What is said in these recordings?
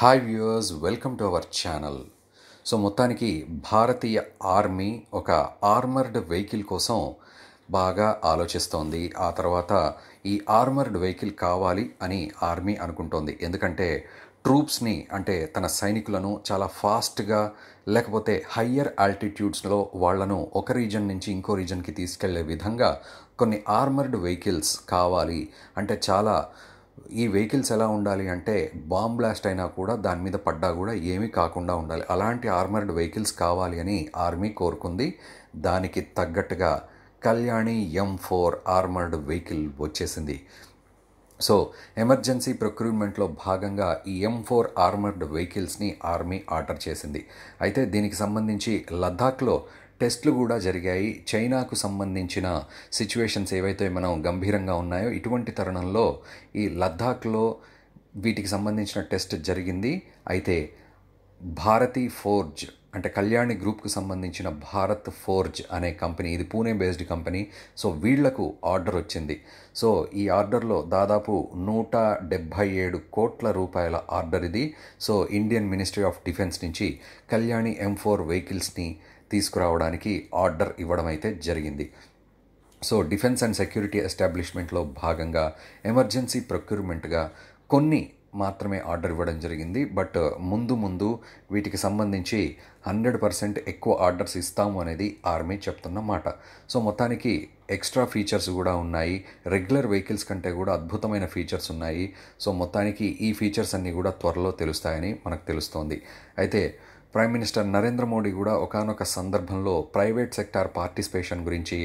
hi viewers welcome to our channel so మొత్తానికి భారతీయ army ఒక ఆర్మర్డ్ వెహికల్ కోసం బాగా ఆలోచిస్తోంది ఆ తర్వాత ఈ ఆర్మర్డ్ వెహికల్ కావాలి అని ఆర్మీ అనుకుంటోంది ఎందుకంటే ట్రూప్స్ని అంటే తన సైనికులను చాలా ఫాస్ట్గా లేకపోతే హయ్యర్ ఆల్టిట్యూడ్స్లో వాళ్లను ఒక రీజన్ నుంచి ఇంకో రీజన్కి తీసుకెళ్లే విధంగా కొన్ని ఆర్మర్డ్ వెహికల్స్ కావాలి అంటే చాలా ఈ వెహికల్స్ ఎలా ఉండాలి అంటే బాంబ్ బ్లాస్ట్ అయినా కూడా దాని మీద పడ్డా కూడా ఏమీ కాకుండా ఉండాలి అలాంటి ఆర్మర్డ్ వెహికల్స్ కావాలి అని ఆర్మీ కోరుకుంది దానికి తగ్గట్టుగా Kalyani M four armoured vehicle వచ్చేసింది సో ఎమర్జెన్సీ ప్రొక్యూర్మెంట్లో భాగంగా ఈ ఎం ఫోర్ ఆర్మర్డ్ వెహికల్స్ని ఆర్మీ ఆర్డర్ చేసింది అయితే దీనికి సంబంధించి లద్దాఖ్లో టెస్ట్లు కూడా జరిగాయి చైనాకు సంబంధించిన సిచ్యువేషన్స్ ఏవైతే మనం గంభీరంగా ఉన్నాయో ఇటువంటి తరుణంలో ఈ లద్దాఖ్లో వీటికి సంబంధించిన టెస్ట్ జరిగింది అయితే భారతీ ఫోర్జ్ అంటే కళ్యాణి గ్రూప్కు సంబంధించిన భారత్ ఫోర్జ్ అనే కంపెనీ ఇది పూణే బేస్డ్ కంపెనీ సో వీళ్లకు ఆర్డర్ వచ్చింది సో ఈ ఆర్డర్లో దాదాపు నూట డెబ్భై ఏడు కోట్ల రూపాయల ఆర్డర్ ఇది so Indian ministry of defence నుంచి కళ్యాణి ఎం ఫోర్ వెహికల్స్ని తీసుకురావడానికి ఆర్డర్ ఇవ్వడం అయితే జరిగింది సో డిఫెన్స్ అండ్ సెక్యూరిటీ ఎస్టాబ్లిష్మెంట్లో భాగంగా ఎమర్జెన్సీ ప్రొక్యూర్మెంట్గా కొన్ని మాత్రమే ఆర్డర్ ఇవ్వడం జరిగింది బట్ ముందు ముందు వీటికి సంబంధించి హండ్రెడ్ పర్సెంట్ ఎక్కువ ఆర్డర్స్ ఇస్తాము అనేది ఆర్మీ చెప్తున్న మాట సో మొత్తానికి ఎక్స్ట్రా ఫీచర్స్ కూడా ఉన్నాయి రెగ్యులర్ వెహికల్స్ కంటే కూడా అద్భుతమైన ఫీచర్స్ ఉన్నాయి సో మొత్తానికి ఈ ఫీచర్స్ అన్నీ కూడా త్వరలో తెలుస్తాయని మనకు తెలుస్తోంది అయితే ప్రైమ్ మినిస్టర్ నరేంద్ర మోడీ కూడా ఒకనొక సందర్భంలో ప్రైవేట్ సెక్టార్ పార్టిసిపేషన్ గురించి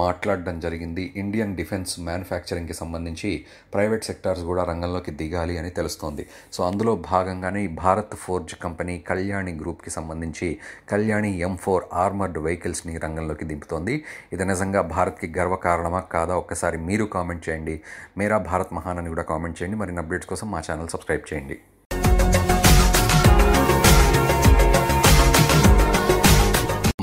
మాట్లాడడం జరిగింది ఇండియన్ డిఫెన్స్ మ్యానుఫ్యాక్చరింగ్కి సంబంధించి ప్రైవేట్ సెక్టార్స్ కూడా రంగంలోకి దిగాలి అని తెలుస్తోంది సో అందులో భాగంగానే భారత్ ఫోర్జ్ కంపెనీ కళ్యాణి గ్రూప్కి సంబంధించి కళ్యాణి ఎం ఫోర్ ఆర్మర్డ్ వెహికల్స్ని రంగంలోకి దింపుతోంది ఇది నిజంగా భారత్కి గర్వకారణమా కాదా ఒక్కసారి మీరు కామెంట్ చేయండి మేరా భారత్ మహాన్ అని కూడా కామెంట్ చేయండి మరిన్ని అప్డేట్స్ కోసం మా ఛానల్ సబ్స్క్రైబ్ చేయండి